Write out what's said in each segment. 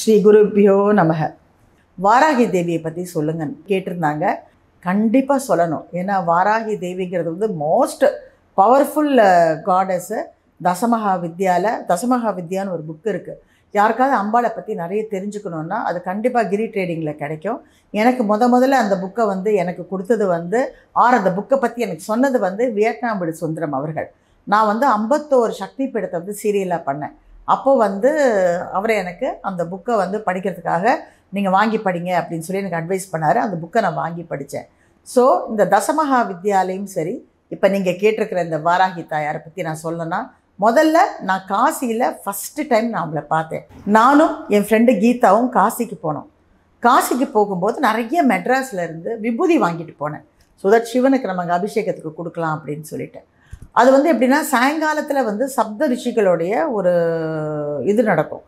ஸ்ரீ குருபியோ நமக வாராகி தேவியை பற்றி சொல்லுங்க கேட்டிருந்தாங்க கண்டிப்பாக சொல்லணும் ஏன்னா வாராகி தேவிங்கிறது வந்து மோஸ்ட் பவர்ஃபுல் காடஸு தசமகா வித்யாவில் தசமகா வித்யான்னு ஒரு புக் இருக்குது யாருக்காவது அம்பாளை பற்றி நிறைய தெரிஞ்சுக்கணுன்னா அது கண்டிப்பாக கிரி ட்ரேடிங்கில் கிடைக்கும் எனக்கு முத முதல்ல அந்த புக்கை வந்து எனக்கு கொடுத்தது வந்து ஆர் அந்த புக்கை பற்றி எனக்கு சொன்னது வந்து வியட்நாம் சுந்தரம் அவர்கள் நான் வந்து ஐம்பத்தோரு சக்தி பீடத்தை வந்து சீரியலாக பண்ணேன் அப்போ வந்து அவரை எனக்கு அந்த புக்கை வந்து படிக்கிறதுக்காக நீங்கள் வாங்கி படிங்க அப்படின்னு சொல்லி எனக்கு அட்வைஸ் பண்ணார் அந்த புக்கை நான் வாங்கி படித்தேன் ஸோ இந்த தசமகா வித்யாலயம் சரி இப்போ நீங்கள் கேட்டிருக்கிற இந்த வாராகி தாயாரை பற்றி நான் சொல்லணும்னா முதல்ல நான் காசியில் ஃபஸ்ட்டு டைம் நான் அவங்கள பார்த்தேன் நானும் என் ஃப்ரெண்டு கீதாவும் காசிக்கு போனோம் காசிக்கு போகும்போது நிறைய மெட்ராஸில் இருந்து விபூதி வாங்கிட்டு போனேன் ஸோ தட் சிவனுக்கு நமக்கு அபிஷேகத்துக்கு கொடுக்கலாம் அப்படின்னு சொல்லிட்டேன் அது வந்து எப்படின்னா சாயங்காலத்தில் வந்து சப்த ரிஷிகளுடைய ஒரு இது நடக்கும்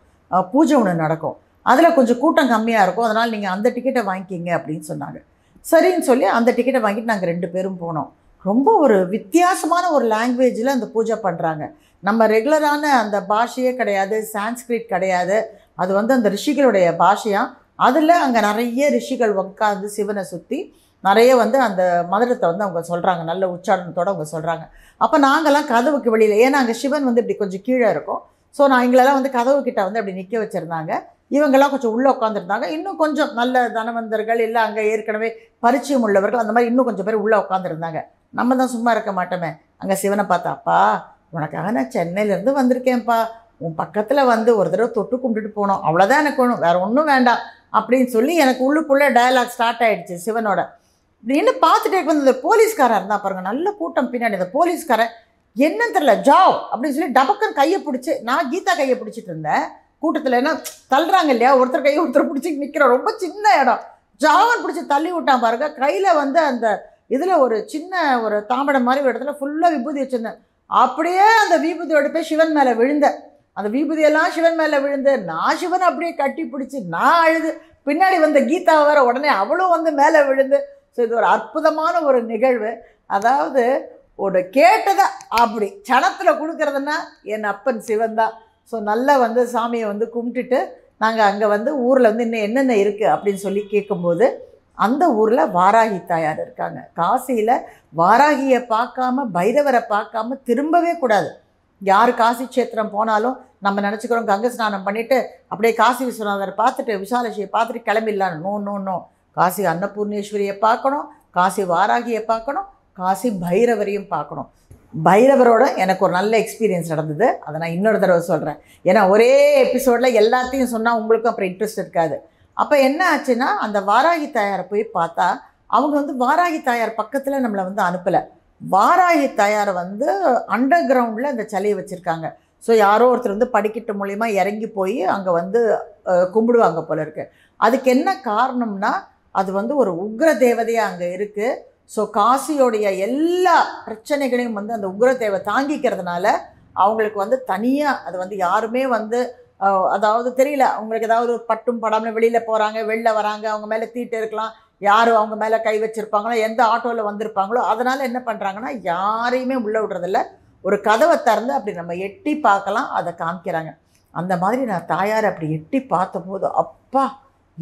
பூஜை ஒன்று நடக்கும் அதில் கொஞ்சம் கூட்டம் கம்மியாக இருக்கும் அதனால் நீங்கள் அந்த டிக்கெட்டை வாங்கிக்கிங்க அப்படின்னு சொன்னாங்க சரின்னு சொல்லி அந்த டிக்கெட்டை வாங்கிட்டு நாங்கள் ரெண்டு பேரும் போனோம் ரொம்ப ஒரு வித்தியாசமான ஒரு லாங்குவேஜில் அந்த பூஜை பண்ணுறாங்க நம்ம ரெகுலரான அந்த பாஷையே கிடையாது சான்ஸ்கிரிட் கிடையாது அது வந்து அந்த ரிஷிகளுடைய பாஷையாக அதில் அங்கே நிறைய ரிஷிகள் உட்காந்து சிவனை சுற்றி நிறைய வந்து அந்த மதுரத்தை வந்து அவங்க சொல்கிறாங்க நல்ல உச்சாரணத்தோடு அவங்க சொல்கிறாங்க அப்போ நாங்கள்லாம் கதவுக்கு வெளியில் ஏன்னா அங்கே சிவன் வந்து இப்படி கொஞ்சம் கீழே இருக்கும் ஸோ நான் எங்களெல்லாம் வந்து கதவு கிட்ட வந்து அப்படி நிற்க வச்சுருந்தாங்க இவங்கெல்லாம் கொஞ்சம் உள்ளே உட்காந்துருந்தாங்க இன்னும் கொஞ்சம் நல்ல தனவந்தர்கள் இல்லை அங்கே ஏற்கனவே பரிச்சயம் உள்ளவர்கள் அந்த மாதிரி இன்னும் கொஞ்சம் பேர் உள்ளே உட்காந்துருந்தாங்க நம்ம தான் சும்மா இருக்க மாட்டோமே அங்கே சிவனை பார்த்தா அப்பா உனக்காக நான் சென்னையிலேருந்து வந்திருக்கேன்ப்பா உன் பக்கத்தில் வந்து ஒரு தடவை தொட்டு கும்பிட்டுட்டு போனோம் அவ்வளோதான் எனக்கு வேணும் வேறு ஒன்றும் வேண்டாம் அப்படின்னு சொல்லி எனக்கு உள்ளுக்குள்ளே டயலாக் ஸ்டார்ட் ஆகிடுச்சு சிவனோட என்ன பார்த்துட்டே வந்து இந்த போலீஸ்காராக இருந்தால் பாருங்கள் நல்ல கூட்டம் பின்னாடி இந்த போலீஸ்காரன் என்னன்னு தெரில ஜாவ் அப்படின்னு சொல்லி டபக்கன் கையை பிடிச்சி நான் கீதா கையை பிடிச்சிட்டு இருந்தேன் கூட்டத்தில் என்ன தள்ளுறாங்க இல்லையா ஒருத்தர் கையை ஒருத்தர் பிடிச்சி நிற்கிறோம் ரொம்ப சின்ன இடம் ஜாவன் பிடிச்சி தள்ளி விட்டான் பாருங்க கையில் வந்து அந்த இதில் ஒரு சின்ன ஒரு தாம்படை மாதிரி ஒரு இடத்துல ஃபுல்லாக விபூதி வச்சுருந்தேன் அப்படியே அந்த விபூதியோட போய் சிவன் மேலே விழுந்தேன் அந்த விபூதியெல்லாம் சிவன் மேலே விழுந்து நான் சிவன் அப்படியே கட்டி பிடிச்சி நான் அழுது பின்னாடி வந்த கீதாவை வேறு உடனே அவளும் வந்து மேலே விழுந்து ஸோ இது ஒரு அற்புதமான ஒரு நிகழ்வு அதாவது ஒரு கேட்டதை அப்படி சனத்தில் கொடுக்குறதுன்னா என் அப்பன் சிவன் தான் ஸோ நல்லா வந்து சாமியை வந்து கும்பிட்டுட்டு நாங்கள் அங்கே வந்து ஊரில் வந்து இன்னும் என்னென்ன இருக்குது அப்படின்னு சொல்லி கேட்கும்போது அந்த ஊரில் வாராகி தாயார் இருக்காங்க காசியில் வாராகியை பார்க்காம பைரவரை பார்க்காம திரும்பவே கூடாது யார் காசி கஷேத்திரம் போனாலும் நம்ம நினச்சிக்கிறோம் கங்க ஸ்நானம் பண்ணிவிட்டு அப்படியே காசி விஸ்வநாதரை பார்த்துட்டு விசாலட்சியை பார்த்துட்டு கிளம்பிடலான்னு நோ நோ நோ காசி அன்னபூர்ணேஸ்வரியை பார்க்கணும் காசி வாராகியை பார்க்கணும் காசி பைரவரையும் பார்க்கணும் பைரவரோட எனக்கு ஒரு நல்ல எக்ஸ்பீரியன்ஸ் நடந்தது அதை நான் இன்னொரு தடவை சொல்கிறேன் ஏன்னா ஒரே எபிசோடில் எல்லாத்தையும் சொன்னால் உங்களுக்கும் அப்புறம் இன்ட்ரெஸ்ட் இருக்காது அப்போ என்ன ஆச்சுன்னா அந்த வாராகி தாயாரை போய் பார்த்தா அவங்க வந்து வாராகி தாயார் பக்கத்தில் நம்மளை வந்து அனுப்பலை வாராகி தாயார் வந்து அண்டர் கிரவுண்டில் அந்த சிலையை வச்சுருக்காங்க ஸோ யாரோ ஒருத்தர் வந்து படிக்கட்டு மூலிமா இறங்கி போய் அங்கே வந்து கும்பிடுவாங்க போல இருக்குது அதுக்கு என்ன காரணம்னா அது வந்து ஒரு உக்ர தேவதையாக அங்கே இருக்குது ஸோ காசியோடைய எல்லா பிரச்சனைகளையும் வந்து அந்த உக்ர தேவை தாங்கிக்கிறதுனால அவங்களுக்கு வந்து தனியாக அது வந்து யாருமே வந்து அதாவது தெரியல அவங்களுக்கு ஏதாவது ஒரு பட்டும் படாமல் வெளியில் போகிறாங்க வெளில வராங்க அவங்க மேலே தீட்டு இருக்கலாம் யார் அவங்க மேலே கை வச்சுருப்பாங்களோ எந்த ஆட்டோவில் வந்திருப்பாங்களோ அதனால் என்ன பண்ணுறாங்கன்னா யாரையுமே உள்ளே விடுறதில்ல ஒரு கதவை திறந்து அப்படி நம்ம எட்டி பார்க்கலாம் அதை காமிக்கிறாங்க அந்த மாதிரி நான் தாயார் அப்படி எட்டி பார்த்தபோது அப்பா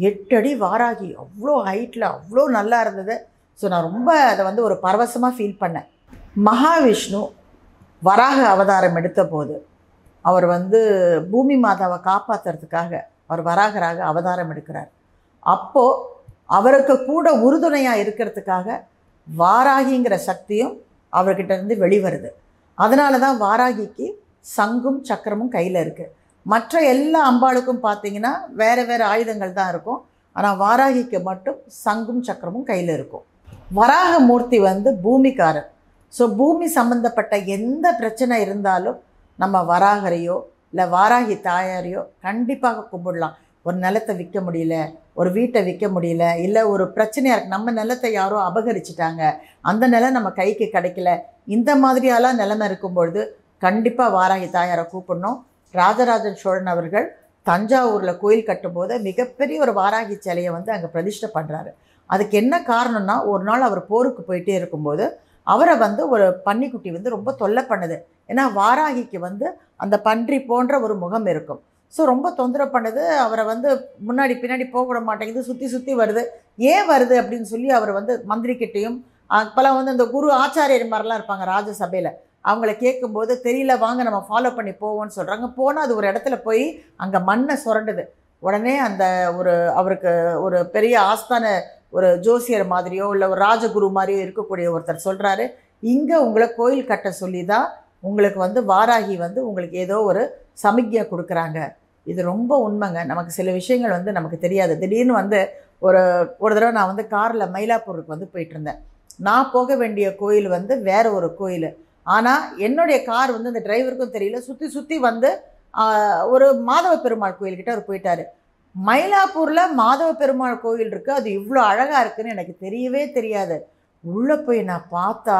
எட்டடி வாராகி அவ்வளோ ஹைட்டில் அவ்வளோ நல்லா இருந்தது ஸோ நான் ரொம்ப அதை வந்து ஒரு பரவசமாக ஃபீல் பண்ணேன் மகாவிஷ்ணு வராக அவதாரம் எடுத்த போது அவர் வந்து பூமி மாதாவை காப்பாற்றுறதுக்காக அவர் வராகராக அவதாரம் எடுக்கிறார் அப்போது அவருக்கு கூட உறுதுணையாக இருக்கிறதுக்காக வாராகிங்கிற சக்தியும் அவர்கிட்ட இருந்து வெளிவருது அதனால தான் வாராகிக்கு சங்கும் சக்கரமும் கையில் இருக்குது மற்ற எல்லா அம்பாளுக்கும் பார்த்தீங்கன்னா வேறு வேறு ஆயுதங்கள் தான் இருக்கும் ஆனால் வாராகிக்கு மட்டும் சங்கும் சக்கரமும் கையில் இருக்கும் வராக மூர்த்தி வந்து பூமிக்காரர் ஸோ பூமி சம்மந்தப்பட்ட எந்த பிரச்சனை இருந்தாலும் நம்ம வராகரையோ இல்லை வாராகி தாயாரையோ கண்டிப்பாக கும்பிடலாம் ஒரு நிலத்தை விற்க முடியல ஒரு வீட்டை விற்க முடியல இல்லை ஒரு பிரச்சனையாக இருக்குது நம்ம நிலத்தை யாரோ அபகரிச்சிட்டாங்க அந்த நிலம் நம்ம கைக்கு கிடைக்கல இந்த மாதிரியெல்லாம் நிலமை இருக்கும்பொழுது கண்டிப்பாக வாராகி தாயாரை கூப்பிடணும் ராஜராஜன் சோழன் அவர்கள் தஞ்சாவூரில் கோயில் கட்டும்போது மிகப்பெரிய ஒரு வாராகி சிலையை வந்து அங்கே பிரதிஷ்டை பண்ணுறாரு அதுக்கு என்ன காரணம்னா ஒரு நாள் அவர் போருக்கு போயிட்டே இருக்கும்போது அவரை வந்து ஒரு பன்னிக்குட்டி வந்து ரொம்ப தொல்லை பண்ணுது ஏன்னா வாராகிக்கு வந்து அந்த பன்றி போன்ற ஒரு முகம் இருக்கும் ஸோ ரொம்ப தொந்தரவு பண்ணுது அவரை வந்து முன்னாடி பின்னாடி போகவிட மாட்டேங்குது சுற்றி சுற்றி வருது ஏன் வருது அப்படின்னு சொல்லி அவர் வந்து மந்திரிக்கிட்டேயும் அப்போல்லாம் வந்து அந்த குரு ஆச்சாரியர் மாதிரிலாம் இருப்பாங்க ராஜசபையில் அவங்கள கேட்கும்போது தெரியல வாங்க நம்ம ஃபாலோ பண்ணி போவோம்னு சொல்கிறாங்க போனால் அது ஒரு இடத்துல போய் அங்கே மண்ணை சுரண்டுது உடனே அந்த ஒரு அவருக்கு ஒரு பெரிய ஆஸ்தான ஒரு ஜோசியர் மாதிரியோ இல்லை ஒரு ராஜகுரு மாதிரியோ இருக்கக்கூடிய ஒருத்தர் சொல்கிறாரு இங்கே உங்களை கோயில் கட்ட சொல்லி தான் உங்களுக்கு வந்து வாராகி வந்து உங்களுக்கு ஏதோ ஒரு சமிக்ஞை கொடுக்குறாங்க இது ரொம்ப உண்மைங்க நமக்கு சில விஷயங்கள் வந்து நமக்கு தெரியாது திடீர்னு வந்து ஒரு ஒரு தடவை நான் வந்து காரில் மயிலாப்பூருக்கு வந்து போயிட்டுருந்தேன் நான் போக வேண்டிய கோயில் வந்து வேறு ஒரு கோயில் ஆனால் என்னுடைய கார் வந்து அந்த டிரைவருக்கும் தெரியல சுற்றி சுற்றி வந்து ஒரு மாதவ பெருமாள் கோயில்கிட்ட அவர் போயிட்டார் மயிலாப்பூரில் மாதவ பெருமாள் கோயில் இருக்குது அது இவ்வளோ அழகாக இருக்குதுன்னு எனக்கு தெரியவே தெரியாது உள்ளே போய் நான் பார்த்தா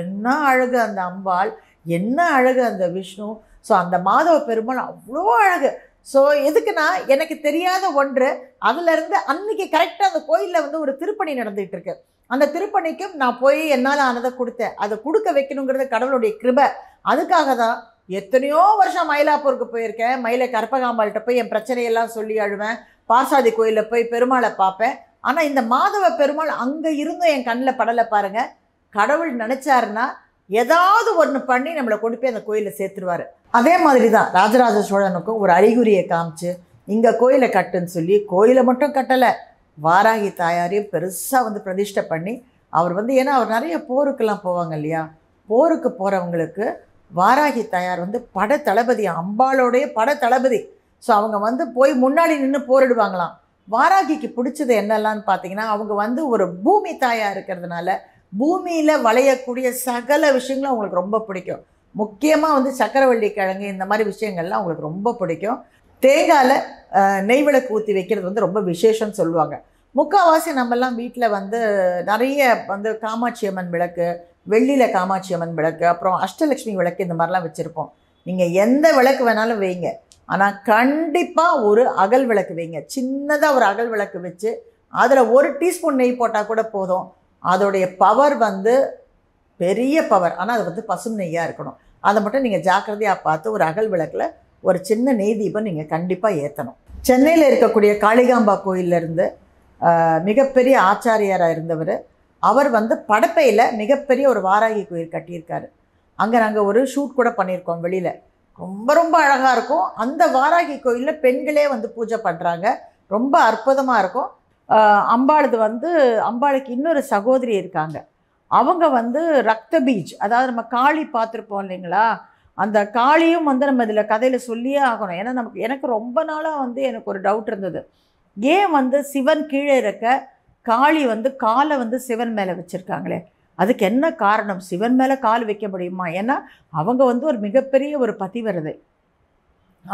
என்ன அழகு அந்த அம்பாள் என்ன அழகு அந்த விஷ்ணு ஸோ அந்த மாதவ பெருமாள் அவ்வளோ அழகு ஸோ எதுக்குன்னா எனக்கு தெரியாத ஒன்று அதுலேருந்து அன்னைக்கு கரெக்டாக அந்த கோயிலில் வந்து ஒரு திருப்பணி நடந்துகிட்டு இருக்கு அந்த திருப்பணிக்கும் நான் போய் என்னால் ஆனதை கொடுத்தேன் அதை கொடுக்க வைக்கணுங்கிறது கடவுளுடைய கிருபை அதுக்காக தான் எத்தனையோ வருஷம் மயிலாப்பூருக்கு போயிருக்கேன் மயிலை கற்பகாம்பாள்கிட்ட போய் என் பிரச்சனையெல்லாம் சொல்லி அழுவேன் பாசாதி கோயிலில் போய் பெருமாளை பார்ப்பேன் ஆனால் இந்த மாதவ பெருமாள் அங்கே இருந்தும் என் கண்ணில் படலை பாருங்கள் கடவுள் நினச்சாருன்னா ஏதாவது ஒன்று பண்ணி நம்மளை கொண்டு போய் அந்த கோயிலில் சேர்த்துருவார் அதே மாதிரி தான் ராஜராஜ சோழனுக்கும் ஒரு அறிகுறியை காமிச்சு இங்கே கோயிலை கட்டுன்னு சொல்லி கோயிலை மட்டும் கட்டலை வாராகி தாயாரையும் பெருசாக வந்து பிரதிஷ்டை பண்ணி அவர் வந்து ஏன்னா அவர் நிறைய போருக்கெல்லாம் போவாங்க இல்லையா போருக்கு போகிறவங்களுக்கு வாராகி தாயார் வந்து பட தளபதி அம்பாலோடைய பட தளபதி ஸோ அவங்க வந்து போய் முன்னாடி நின்று போரிடுவாங்களாம் வாராகிக்கு பிடிச்சது என்னெல்லாம்னு பார்த்தீங்கன்னா அவங்க வந்து ஒரு பூமி தாயாக இருக்கிறதுனால பூமியில் வளையக்கூடிய சகல விஷயங்களும் அவங்களுக்கு ரொம்ப பிடிக்கும் முக்கியமாக வந்து சக்கரவள்ளி கிழங்கு இந்த மாதிரி விஷயங்கள்லாம் அவங்களுக்கு ரொம்ப பிடிக்கும் தேங்காயில் நெய் விளக்கு ஊற்றி வைக்கிறது வந்து ரொம்ப விசேஷம்னு சொல்லுவாங்க முக்கால்வாசி நம்மெல்லாம் வீட்டில் வந்து நிறைய வந்து காமாட்சி அம்மன் விளக்கு வெள்ளியில் காமாட்சி அம்மன் விளக்கு அப்புறம் அஷ்டலக்ஷ்மி விளக்கு இந்த மாதிரிலாம் வச்சுருப்போம் நீங்கள் எந்த விளக்கு வேணாலும் வைங்க ஆனால் கண்டிப்பாக ஒரு அகல் விளக்கு வைங்க சின்னதாக ஒரு அகல் விளக்கு வச்சு அதில் ஒரு டீஸ்பூன் நெய் போட்டால் கூட போதும் அதோடைய பவர் வந்து பெரிய பவர் ஆனால் அது வந்து பசும் நெய்யாக இருக்கணும் அதை மட்டும் நீங்கள் ஜாக்கிரதையாக பார்த்து ஒரு அகல் விளக்கில் ஒரு சின்ன நெய் தீபம் நீங்கள் கண்டிப்பாக ஏற்றணும் சென்னையில் இருக்கக்கூடிய காளிகாம்பா கோயிலிருந்து மிகப்பெரிய ஆச்சாரியராக இருந்தவர் அவர் வந்து படப்பையில் மிகப்பெரிய ஒரு வாராகி கோயில் கட்டியிருக்காரு அங்கே நாங்கள் ஒரு ஷூட் கூட பண்ணியிருக்கோம் வெளியில் ரொம்ப ரொம்ப அழகாக இருக்கும் அந்த வாராகி கோயிலில் பெண்களே வந்து பூஜை பண்ணுறாங்க ரொம்ப அற்புதமாக இருக்கும் அம்பாளுது வந்து அம்பாளுக்கு இன்னொரு சகோதரி இருக்காங்க அவங்க வந்து ரத்த பீஜ் அதாவது நம்ம காளி பார்த்துருப்போம் இல்லைங்களா அந்த காளியும் வந்து நம்ம இதில் கதையில் சொல்லியே ஆகணும் ஏன்னா நமக்கு எனக்கு ரொம்ப நாளாக வந்து எனக்கு ஒரு டவுட் இருந்தது ஏன் வந்து சிவன் கீழே இருக்க காளி வந்து காலை வந்து சிவன் மேலே வச்சுருக்காங்களே அதுக்கு என்ன காரணம் சிவன் மேலே கால் வைக்க முடியுமா ஏன்னா அவங்க வந்து ஒரு மிகப்பெரிய ஒரு பதிவிரதை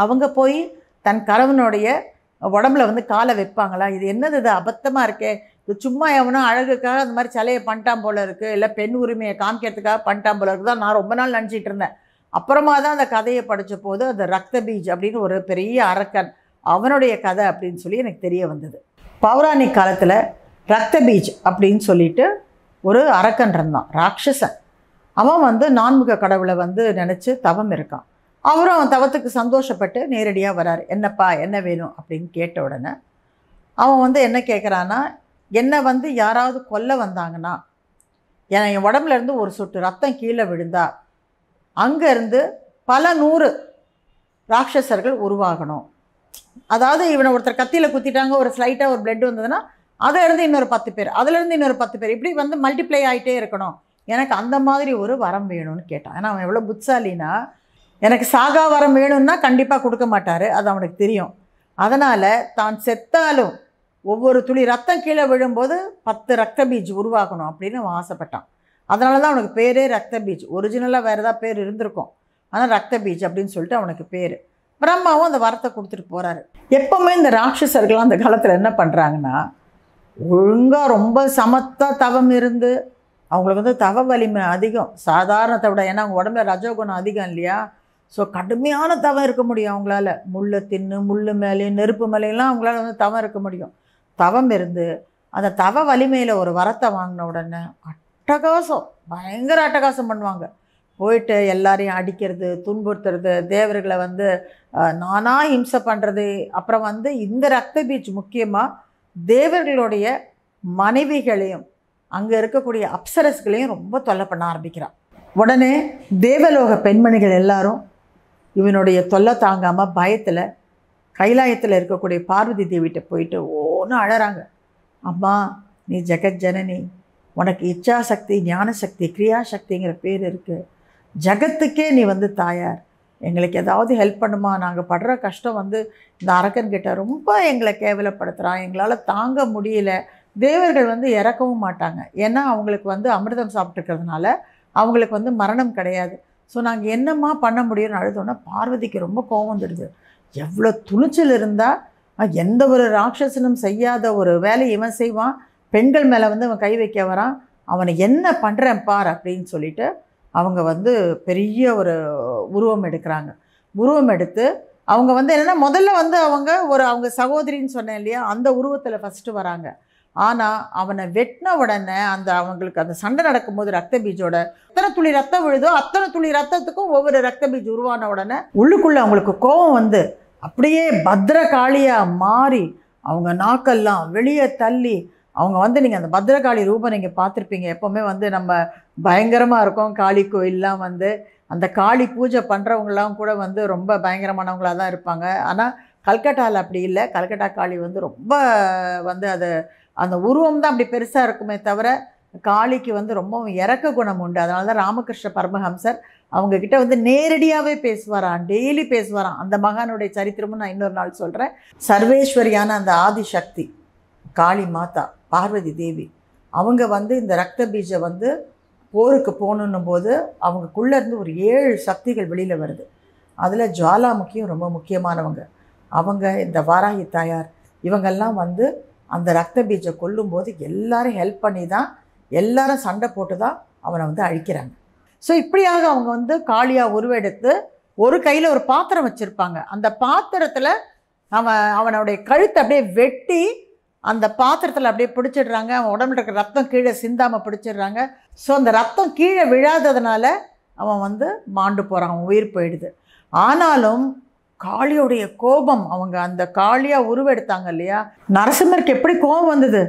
அவங்க போய் தன் கணவனுடைய உடம்புல வந்து காலை வைப்பாங்களா இது என்னது இது அபத்தமாக இருக்கே இது சும்மா எவனோ அழகுக்காக அந்த மாதிரி சிலையை பண்ணிட்டான் போல இருக்குது இல்லை பெண் உரிமையை காமிக்கிறதுக்காக பண்ணிட்டான் போல இருக்குது தான் நான் ரொம்ப நாள் நினச்சிட்டு இருந்தேன் அப்புறமா தான் அந்த கதையை படித்த போது அந்த ரத்த பீஜ் அப்படின்னு ஒரு பெரிய அரக்கன் அவனுடைய கதை அப்படின்னு சொல்லி எனக்கு தெரிய வந்தது பௌராணிக் காலத்தில் ரத்த பீஜ் அப்படின்னு சொல்லிட்டு ஒரு அரக்கன் இருந்தான் ராட்சசன் அவன் வந்து நான்முக கடவுளை வந்து நினச்சி தவம் இருக்கான் அவரும் அவன் தவத்துக்கு சந்தோஷப்பட்டு நேரடியாக வராரு என்னப்பா என்ன வேணும் அப்படின்னு கேட்ட உடனே அவன் வந்து என்ன கேட்குறான்னா என்னை வந்து யாராவது கொல்ல வந்தாங்கன்னா என் என் உடம்புலேருந்து ஒரு சொட்டு ரத்தம் கீழே விழுந்தா அங்கேருந்து பல நூறு ராட்சஸர்கள் உருவாகணும் அதாவது இவனை ஒருத்தர் கத்தியில் குத்திட்டாங்க ஒரு ஸ்லைட்டாக ஒரு பிளட் வந்ததுன்னா அதிலேருந்து இன்னொரு பத்து பேர் அதுலேருந்து இன்னொரு பத்து பேர் இப்படி வந்து மல்டிப்ளை ஆகிட்டே இருக்கணும் எனக்கு அந்த மாதிரி ஒரு வரம் வேணும்னு கேட்டான் ஏன்னா அவன் எவ்வளோ புட்சாலினா எனக்கு சாகா வரம் வேணும்னா கண்டிப்பாக கொடுக்க மாட்டார் அது அவனுக்கு தெரியும் அதனால் தான் செத்தாலும் ஒவ்வொரு துளி ரத்தம் கீழே விழும்போது பத்து ரத்த பீஜ் உருவாக்கணும் அப்படின்னு அவன் ஆசைப்பட்டான் அதனால தான் அவனுக்கு பேரே ரத்த பீஜ் ஒரிஜினலாக வேறு ஏதாவது பேர் இருந்திருக்கும் ஆனால் ரத்த பீஜ் அப்படின்னு சொல்லிட்டு அவனுக்கு பேர் பிரம்மாவும் அந்த வரத்தை கொடுத்துட்டு போகிறாரு எப்போவுமே இந்த ராட்சஸர்கள் அந்த காலத்தில் என்ன பண்ணுறாங்கன்னா ஒழுங்காக ரொம்ப சமத்தாக தவம் இருந்து அவங்களுக்கு வந்து தவ வலிமை அதிகம் சாதாரணத்தை விட ஏன்னா அவங்க உடம்புல ரஜோகுணம் அதிகம் இல்லையா ஸோ கடுமையான தவம் இருக்க முடியும் அவங்களால முள்ளை தின்னு முள் மேலே நெருப்பு மேலேலாம் அவங்களால வந்து தவம் இருக்க முடியும் தவம் இருந்து அந்த தவ வலிமையில் ஒரு வரத்தை வாங்கின உடனே அட்டகாசம் பயங்கர அட்டகாசம் பண்ணுவாங்க போயிட்டு எல்லாரையும் அடிக்கிறது துன்புறுத்துறது தேவர்களை வந்து நானா ஹிம்சை பண்ணுறது அப்புறம் வந்து இந்த ரத்த பீச் முக்கியமாக தேவர்களுடைய மனைவிகளையும் அங்கே இருக்கக்கூடிய அப்சரஸ்களையும் ரொம்ப தொல்லை பண்ண ஆரம்பிக்கிறான் உடனே தேவலோக பெண்மணிகள் எல்லாரும் இவனுடைய தொல்லை தாங்காமல் பயத்தில் கைலாயத்தில் இருக்கக்கூடிய பார்வதி தேவிகிட்ட போயிட்டு ஒன்று அழகிறாங்க அம்மா நீ ஜெகத் ஜனனி உனக்கு இச்சாசக்தி ஞானசக்தி கிரியாசக்திங்கிற பேர் இருக்குது ஜகத்துக்கே நீ வந்து தாயார் எங்களுக்கு ஏதாவது ஹெல்ப் பண்ணுமா நாங்கள் படுற கஷ்டம் வந்து இந்த அரக்கன்கிட்ட ரொம்ப எங்களை கேவலப்படுத்துகிறான் எங்களால் தாங்க முடியல தேவர்கள் வந்து இறக்கவும் மாட்டாங்க ஏன்னா அவங்களுக்கு வந்து அமிர்தம் சாப்பிட்டுருக்கிறதுனால அவங்களுக்கு வந்து மரணம் கிடையாது ஸோ நாங்கள் என்னம்மா பண்ண முடியும்னு அழுதோன்னா பார்வதிக்கு ரொம்ப கோபம் வந்துடுது எவ்வளோ துணிச்சல் இருந்தால் எந்த ஒரு ராட்சசனும் செய்யாத ஒரு வேலையை இவன் செய்வான் பெண்கள் மேலே வந்து அவன் கை வைக்க வரான் அவனை என்ன பண்ணுறேன் பார் அப்படின்னு சொல்லிட்டு அவங்க வந்து பெரிய ஒரு உருவம் எடுக்கிறாங்க உருவம் எடுத்து அவங்க வந்து என்னென்னா முதல்ல வந்து அவங்க ஒரு அவங்க சகோதரின்னு சொன்னேன் இல்லையா அந்த உருவத்தில் ஃபஸ்ட்டு வராங்க ஆனால் அவனை வெட்டின உடனே அந்த அவங்களுக்கு அந்த சண்டை நடக்கும்போது ரத்த பீஜோட அத்தனை துளி ரத்தம் விழுதோ அத்தனை துளி ரத்தத்துக்கும் ஒவ்வொரு ரத்த பீஜ் உருவான உடனே உள்ளுக்குள்ளே அவங்களுக்கு கோபம் வந்து அப்படியே பத்ரகாளியாக மாறி அவங்க நாக்கெல்லாம் வெளியே தள்ளி அவங்க வந்து நீங்கள் அந்த பத்ரகாளி ரூபம் நீங்கள் பார்த்துருப்பீங்க எப்போவுமே வந்து நம்ம பயங்கரமாக இருக்கோம் காளி கோயிலெலாம் வந்து அந்த காளி பூஜை பண்ணுறவங்களாம் கூட வந்து ரொம்ப பயங்கரமானவங்களாக தான் இருப்பாங்க ஆனால் கல்கட்டாவில் அப்படி இல்லை கல்கட்டா காளி வந்து ரொம்ப வந்து அதை அந்த உருவம் தான் அப்படி பெருசாக இருக்குமே தவிர காளிக்கு வந்து ரொம்பவும் இறக்க குணம் உண்டு அதனால தான் ராமகிருஷ்ண பரமஹம்சர் அவங்கக்கிட்ட வந்து நேரடியாகவே பேசுவாராம் டெய்லி பேசுவாராம் அந்த மகானுடைய சரித்திரமும் நான் இன்னொரு நாள் சொல்கிறேன் சர்வேஸ்வரியான அந்த ஆதிசக்தி காளி மாதா பார்வதி தேவி அவங்க வந்து இந்த ரத்த பீஜை வந்து போருக்கு போகணுன்னும் போது அவங்களுக்குள்ளேருந்து ஒரு ஏழு சக்திகள் வெளியில் வருது அதில் ஜுவாலாமுக்கியும் ரொம்ப முக்கியமானவங்க அவங்க இந்த வாராகி தாயார் இவங்கெல்லாம் வந்து அந்த ரத்த பீஜை கொல்லும்போது எல்லாரும் ஹெல்ப் பண்ணி தான் எல்லாரும் சண்டை போட்டு தான் அவனை வந்து அழிக்கிறாங்க ஸோ இப்படியாக அவங்க வந்து காளியாக உருவெடுத்து ஒரு கையில் ஒரு பாத்திரம் வச்சுருப்பாங்க அந்த பாத்திரத்தில் அவன் அவனுடைய கழுத்தை அப்படியே வெட்டி அந்த பாத்திரத்தில் அப்படியே பிடிச்சிடுறாங்க அவன் உடம்புல இருக்கிற ரத்தம் கீழே சிந்தாமல் பிடிச்சிடுறாங்க ஸோ அந்த ரத்தம் கீழே விழாததுனால அவன் வந்து மாண்டு போகிறான் உயிர் போயிடுது ஆனாலும் காளியோடைய கோபம் அவங்க அந்த காளியாக உருவெடுத்தாங்க இல்லையா நரசிம்மருக்கு எப்படி கோபம் வந்தது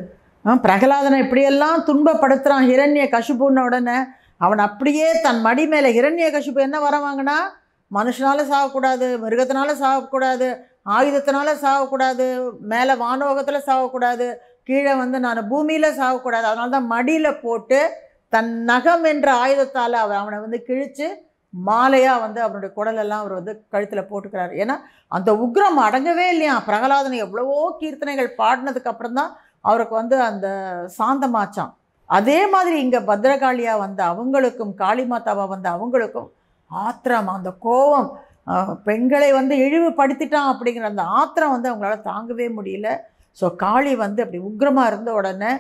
பிரகலாதனை இப்படியெல்லாம் துன்பப்படுத்துகிறான் ஹிரண்ய கஷிபுன்ன உடனே அவன் அப்படியே தன் மடி மேலே ஹிரண்ய கஷிப்பு என்ன வர மனுஷனால் சாகக்கூடாது மிருகத்தினால சாகக்கூடாது ஆயுதத்தினால சாகக்கூடாது மேலே வானோகத்தில் சாகக்கூடாது கீழே வந்து நான் பூமியில் சாகக்கூடாது அதனால தான் மடியில் போட்டு தன் நகம் என்ற ஆயுதத்தால் அவன் அவனை வந்து கிழித்து மாலையாக வந்து அவருடைய குடலெல்லாம் அவர் வந்து கழுத்தில் போட்டுக்கிறார் ஏன்னா அந்த உக்ரம் அடங்கவே இல்லையா பிரகலாதன் எவ்வளவோ கீர்த்தனைகள் பாடினதுக்கு அப்புறம் தான் அவருக்கு வந்து அந்த சாந்தமாச்சான் அதே மாதிரி இங்கே பத்ரகாளியாக வந்த அவங்களுக்கும் காளி மாதாவாக வந்த அவங்களுக்கும் ஆத்திரம் அந்த கோபம் பெண்களை வந்து இழிவுபடுத்திட்டான் அப்படிங்கிற அந்த ஆத்திரம் வந்து அவங்களால தாங்கவே முடியல ஸோ காளி வந்து அப்படி உக்ரமாக இருந்த உடனே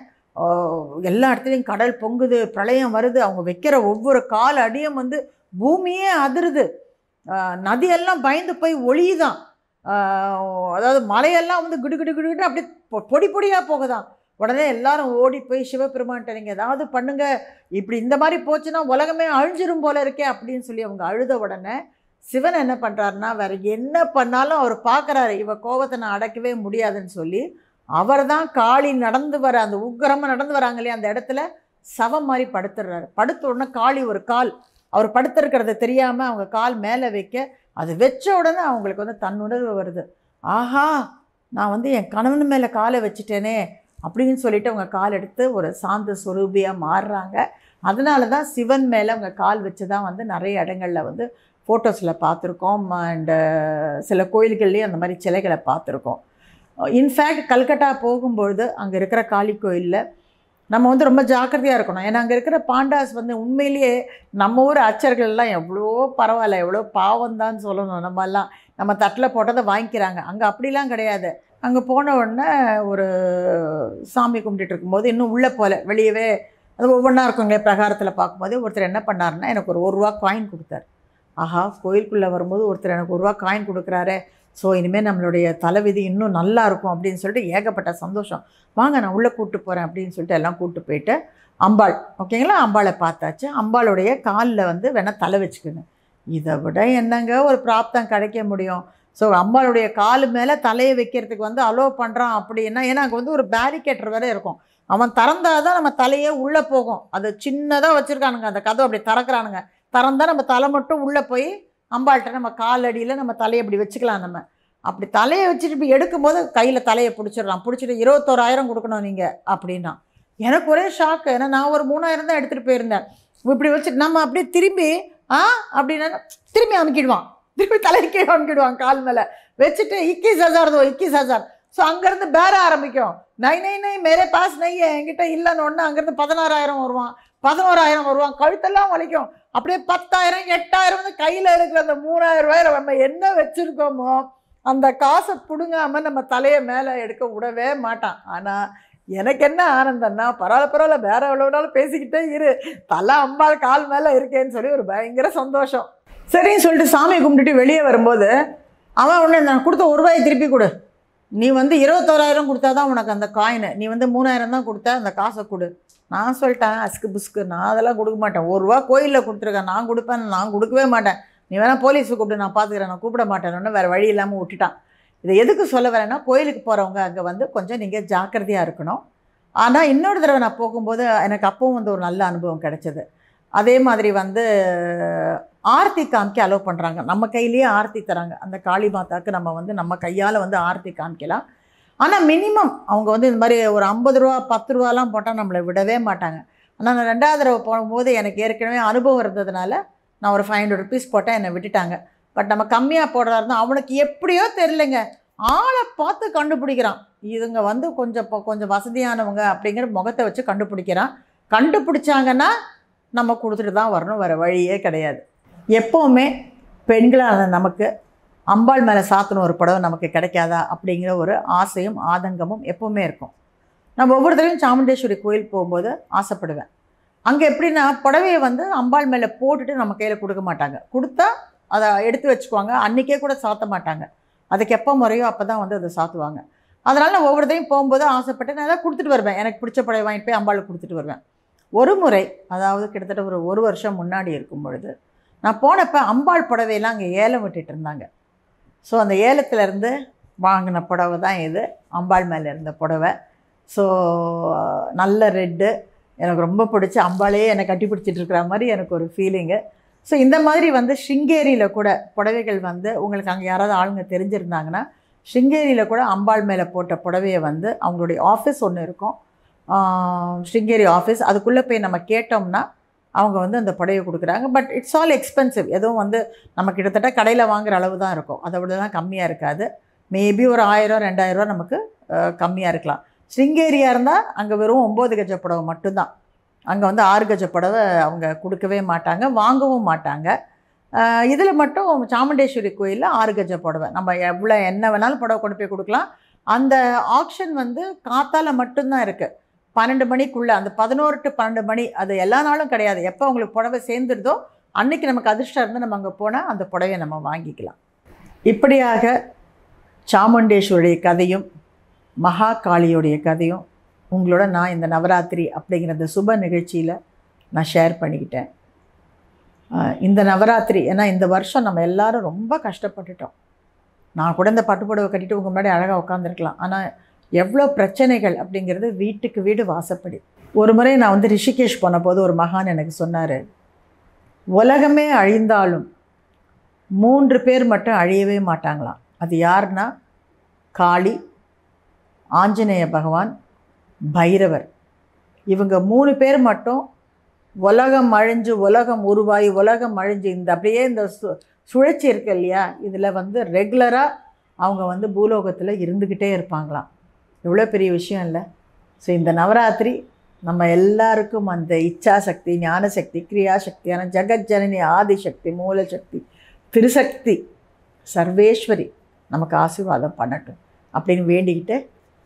எல்லா இடத்துலையும் கடல் பொங்குது பிரளயம் வருது அவங்க வைக்கிற ஒவ்வொரு கால் அடியும் வந்து பூமியே அதிருது நதியெல்லாம் பயந்து போய் ஒளியுதான் அதாவது மலையெல்லாம் வந்து குடு குடு கிடுகிட்டு அப்படியே பொடி பொடியாக போகுதான் உடனே எல்லாரும் ஓடி போய் சிவபெருமான்ட்ட நீங்கள் ஏதாவது பண்ணுங்கள் இப்படி இந்த மாதிரி போச்சுன்னா உலகமே அழிஞ்சிரும் போல இருக்கே அப்படின்னு சொல்லி அவங்க அழுத உடனே சிவன் என்ன பண்ணுறாருன்னா வேறு என்ன பண்ணாலும் அவர் பார்க்குறாரு இவ கோபத்தை நான் அடைக்கவே முடியாதுன்னு சொல்லி அவர் தான் காளி நடந்து வர அந்த உக்கரமாக நடந்து வராங்க இல்லையா அந்த இடத்துல சவம் மாதிரி படுத்துடுறாரு படுத்த உடனே காளி ஒரு கால் அவர் படுத்திருக்கிறத தெரியாமல் அவங்க கால் மேலே வைக்க அது வச்ச உடனே அவங்களுக்கு வந்து தன்னுணர்வு வருது ஆஹா நான் வந்து என் கணவன் மேலே காலை வச்சுட்டேனே அப்படின்னு சொல்லிட்டு அவங்க கால் எடுத்து ஒரு சாந்த சுரூபியாக மாறுறாங்க அதனால தான் சிவன் மேலே அவங்க கால் வச்சு தான் வந்து நிறைய இடங்களில் வந்து ஃபோட்டோஸில் பார்த்துருக்கோம் அண்டு சில கோயில்கள்லேயும் அந்த மாதிரி சிலைகளை பார்த்துருக்கோம் இன்ஃபேக்ட் கல்கட்டா போகும்பொழுது அங்கே இருக்கிற காளி கோயிலில் நம்ம வந்து ரொம்ப ஜாக்கிரதையாக இருக்கணும் ஏன்னா அங்கே இருக்கிற பாண்டாஸ் வந்து உண்மையிலேயே நம்ம ஊர் அச்சர்கள்லாம் எவ்வளோ பரவாயில்ல எவ்வளோ தான் சொல்லணும் நம்மெல்லாம் நம்ம தட்டில் போட்டதை வாங்கிக்கிறாங்க அங்கே அப்படிலாம் கிடையாது அங்கே போன உடனே ஒரு சாமி கும்பிட்டுட்டு இருக்கும்போது இன்னும் உள்ளே போகல வெளியவே அது ஒவ்வொன்றா இருக்குங்களே பிரகாரத்தில் பார்க்கும்போது ஒருத்தர் என்ன பண்ணாருன்னா எனக்கு ஒரு ஒரு ரூபா காயின் கொடுத்தாரு ஆஹா கோயிலுக்குள்ளே வரும்போது ஒருத்தர் எனக்கு ஒரு ரூபா காயின் கொடுக்குறாரு ஸோ இனிமேல் நம்மளுடைய தலைவிதி இன்னும் நல்லா இருக்கும் அப்படின்னு சொல்லிட்டு ஏகப்பட்ட சந்தோஷம் வாங்க நான் உள்ளே கூப்பிட்டு போகிறேன் அப்படின்னு சொல்லிட்டு எல்லாம் கூப்பிட்டு போயிட்டு அம்பாள் ஓகேங்களா அம்பாளை பார்த்தாச்சு அம்பாளுடைய காலில் வந்து வேணால் தலை வச்சுக்கணும் இதை விட என்னங்க ஒரு பிராப்தம் கிடைக்க முடியும் ஸோ அம்பாளுடைய காலு மேலே தலையை வைக்கிறதுக்கு வந்து அலோவ் பண்ணுறான் அப்படின்னா ஏன்னா அங்கே வந்து ஒரு பேரிகேட்டர் வேறு இருக்கும் அவன் திறந்தால் தான் நம்ம தலையே உள்ளே போகும் அது சின்னதாக வச்சுருக்கானுங்க அந்த கதை அப்படி திறக்கிறானுங்க திறந்தால் நம்ம தலை மட்டும் உள்ளே போய் அம்பாள்கிட்ட நம்ம காலடியில் நம்ம தலையை இப்படி வச்சுக்கலாம் நம்ம அப்படி தலையை வச்சுட்டு இப்படி எடுக்கும்போது கையில் தலையை பிடிச்சிடலாம் பிடிச்சிட்டு இருபத்தோராயிரம் கொடுக்கணும் நீங்கள் அப்படின்னா எனக்கு ஒரே ஷாக்கு ஏன்னா நான் ஒரு மூணாயிரம் தான் எடுத்துகிட்டு போயிருந்தேன் இப்படி வச்சுட்டு நம்ம அப்படியே திரும்பி ஆ அப்படின்னா திரும்பி அமுக்கிடுவான் திரும்பி தலையை கீழே அமுக்கிடுவான் கால் மேலே வச்சுட்டு இக்கீஸ் ஹசார் தோ இக்கீஸ் ஹசார் ஸோ அங்கேருந்து பேர ஆரம்பிக்கும் நை நை நை மேரே பாஸ் நை என்கிட்ட இல்லைன்னு ஒன்று அங்கேருந்து பதினாறாயிரம் வருவான் பதினோராயிரம் வருவான் கழுத்தெல்லாம் வலிக்கும் அப்படியே பத்தாயிரம் எட்டாயிரம் வந்து கையில் இருக்கிற அந்த மூணாயிரம் ரூபாய் நம்ம என்ன வச்சுருக்கோமோ அந்த காசை பிடுங்காமல் நம்ம தலையை மேலே எடுக்க விடவே மாட்டான் ஆனால் எனக்கு என்ன ஆனந்தம்னா பரவாயில்ல பரவாயில்ல வேற எவ்வளோனாலும் பேசிக்கிட்டே இரு தலை அம்பாள் கால் மேலே இருக்கேன்னு சொல்லி ஒரு பயங்கர சந்தோஷம் சரின்னு சொல்லிட்டு சாமி கும்பிட்டுட்டு வெளியே வரும்போது அவன் ஒன்று நான் கொடுத்த ஒரு ரூபாயை திருப்பி கொடு நீ வந்து இருபத்தோராயிரம் கொடுத்தா தான் உனக்கு அந்த காயினு நீ வந்து மூணாயிரம் தான் கொடுத்தா அந்த காசை கொடு நான் சொல்லிட்டேன் அஸ்கு புஸ்கு நான் அதெல்லாம் கொடுக்க மாட்டேன் ஒரு ரூபா கோயிலில் கொடுத்துருக்கேன் நான் கொடுப்பேன் நான் கொடுக்கவே மாட்டேன் நீ வேணால் போலீஸை கூப்பிட்டு நான் பார்த்துக்கிறேன் நான் கூப்பிட மாட்டேன்னு வேறு வழி இல்லாமல் விட்டுட்டான் இதை எதுக்கு சொல்ல வரேன்னா கோயிலுக்கு போகிறவங்க அங்கே வந்து கொஞ்சம் நீங்கள் ஜாக்கிரதையாக இருக்கணும் ஆனால் இன்னொரு தடவை நான் போகும்போது எனக்கு அப்பவும் வந்து ஒரு நல்ல அனுபவம் கிடச்சிது அதே மாதிரி வந்து ஆர்த்தி காமிக்க அலோவ் பண்ணுறாங்க நம்ம கையிலேயே ஆர்த்தி தராங்க அந்த காளி மாதாவுக்கு நம்ம வந்து நம்ம கையால் வந்து ஆர்த்தி காமிக்கலாம் ஆனால் மினிமம் அவங்க வந்து இந்த மாதிரி ஒரு ஐம்பது ரூபா பத்து ரூபாலாம் போட்டால் நம்மளை விடவே மாட்டாங்க ஆனால் நான் ரெண்டாவது தடவை போகும்போது எனக்கு ஏற்கனவே அனுபவம் இருந்ததுனால நான் ஒரு ஃபைவ் ஹண்ட்ரட் ருபீஸ் போட்டேன் என்னை விட்டுட்டாங்க பட் நம்ம கம்மியாக போடுறதா இருந்தால் அவனுக்கு எப்படியோ தெரிலங்க ஆளை பார்த்து கண்டுபிடிக்கிறான் இதுங்க வந்து கொஞ்சம் கொஞ்சம் வசதியானவங்க அப்படிங்கிற முகத்தை வச்சு கண்டுபிடிக்கிறான் கண்டுபிடிச்சாங்கன்னா நம்ம கொடுத்துட்டு தான் வரணும் வேறு வழியே கிடையாது எப்போவுமே பெண்களான நமக்கு அம்பாள் மேலே சாத்தணும் ஒரு புடவை நமக்கு கிடைக்காதா அப்படிங்கிற ஒரு ஆசையும் ஆதங்கமும் எப்போவுமே இருக்கும் நான் ஒவ்வொருத்தரையும் சாமுண்டேஸ்வரி கோயில் போகும்போது ஆசைப்படுவேன் அங்கே எப்படின்னா புடவையை வந்து அம்பாள் மேலே போட்டுட்டு நம்ம கையில் கொடுக்க மாட்டாங்க கொடுத்தா அதை எடுத்து வச்சுக்குவாங்க அன்றைக்கே கூட சாத்த மாட்டாங்க அதுக்கு எப்போ முறையோ அப்போ தான் வந்து அதை சாத்துவாங்க அதனால் நான் ஒவ்வொருத்தையும் போகும்போது ஆசைப்பட்டு நான் எதாவது கொடுத்துட்டு வருவேன் எனக்கு பிடிச்ச புடவை வாங்கிட்டு போய் அம்பாளுக்கு கொடுத்துட்டு வருவேன் ஒரு முறை அதாவது கிட்டத்தட்ட ஒரு ஒரு வருஷம் முன்னாடி இருக்கும் பொழுது நான் போனப்போ அம்பாள் புடவையெல்லாம் அங்கே ஏலம் விட்டுட்டு இருந்தாங்க ஸோ அந்த ஏலத்துலேருந்து வாங்கின புடவை தான் இது அம்பாள் மேலே இருந்த புடவை ஸோ நல்ல ரெட்டு எனக்கு ரொம்ப பிடிச்ச அம்பாளையே என்னை கட்டி பிடிச்சிட்டு இருக்கிற மாதிரி எனக்கு ஒரு ஃபீலிங்கு ஸோ இந்த மாதிரி வந்து ஷிங்கேரியில் கூட புடவைகள் வந்து உங்களுக்கு அங்கே யாராவது ஆளுங்க தெரிஞ்சிருந்தாங்கன்னா ஷிங்கேரியில் கூட அம்பாள் மேலே போட்ட புடவையை வந்து அவங்களுடைய ஆஃபீஸ் ஒன்று இருக்கும் ஸ்ருங்கேரி ஆஃபீஸ் அதுக்குள்ளே போய் நம்ம கேட்டோம்னா அவங்க வந்து அந்த புடவை கொடுக்குறாங்க பட் இட்ஸ் ஆல் எக்ஸ்பென்சிவ் எதுவும் வந்து நம்ம கிட்டத்தட்ட கடையில் வாங்குற அளவு தான் இருக்கும் அதை விட தான் கம்மியாக இருக்காது மேபி ஒரு ஆயிரம் ரெண்டாயிரரூவா நமக்கு கம்மியாக இருக்கலாம் ஸ்ருங்கேரியாக இருந்தால் அங்கே வெறும் ஒம்பது கஜ புடவை மட்டும்தான் அங்கே வந்து ஆறு கஜ புடவை அவங்க கொடுக்கவே மாட்டாங்க வாங்கவும் மாட்டாங்க இதில் மட்டும் சாமுண்டேஸ்வரி கோயிலில் ஆறு கஜ புடவை நம்ம எவ்வளோ என்ன வேணாலும் புடவை கொண்டு போய் கொடுக்கலாம் அந்த ஆப்ஷன் வந்து காத்தால் மட்டும்தான் இருக்குது பன்னெண்டு மணிக்குள்ளே அந்த பதினோரு டு பன்னெண்டு மணி அது எல்லா நாளும் கிடையாது எப்போ உங்களுக்கு புடவை சேர்ந்துருதோ அன்றைக்கி நமக்கு அதிர்ஷ்டம் இருந்து நம்ம அங்கே போனால் அந்த புடவையை நம்ம வாங்கிக்கலாம் இப்படியாக சாமுண்டேஸ்வருடைய கதையும் மகாகாளியுடைய கதையும் உங்களோட நான் இந்த நவராத்திரி அப்படிங்கிற அந்த சுப நிகழ்ச்சியில் நான் ஷேர் பண்ணிக்கிட்டேன் இந்த நவராத்திரி ஏன்னா இந்த வருஷம் நம்ம எல்லோரும் ரொம்ப கஷ்டப்பட்டுட்டோம் நான் கூட இந்த பட்டுப்புடவை கட்டிட்டு உங்கள் முன்னாடி அழகாக உட்காந்துருக்கலாம் ஆனால் எவ்வளோ பிரச்சனைகள் அப்படிங்கிறது வீட்டுக்கு வீடு வாசப்படி ஒரு முறை நான் வந்து ரிஷிகேஷ் போன போது ஒரு மகான் எனக்கு சொன்னார் உலகமே அழிந்தாலும் மூன்று பேர் மட்டும் அழியவே மாட்டாங்களாம் அது யார்னா காளி ஆஞ்சநேய பகவான் பைரவர் இவங்க மூணு பேர் மட்டும் உலகம் அழிஞ்சு உலகம் உருவாகி உலகம் அழிஞ்சு இந்த அப்படியே இந்த சு சுழற்சி இருக்கு இல்லையா இதில் வந்து ரெகுலராக அவங்க வந்து பூலோகத்தில் இருந்துக்கிட்டே இருப்பாங்களாம் இவ்வளோ பெரிய விஷயம் இல்லை ஸோ இந்த நவராத்திரி நம்ம எல்லாருக்கும் அந்த இச்சாசக்தி ஞானசக்தி கிரியாசக்தியான ஜெகத் ஜனனி ஆதிசக்தி மூலசக்தி திருசக்தி சர்வேஸ்வரி நமக்கு ஆசீர்வாதம் பண்ணட்டும் அப்படின்னு வேண்டிக்கிட்டு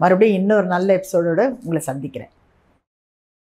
மறுபடியும் இன்னொரு நல்ல எபிசோடோடு உங்களை சந்திக்கிறேன்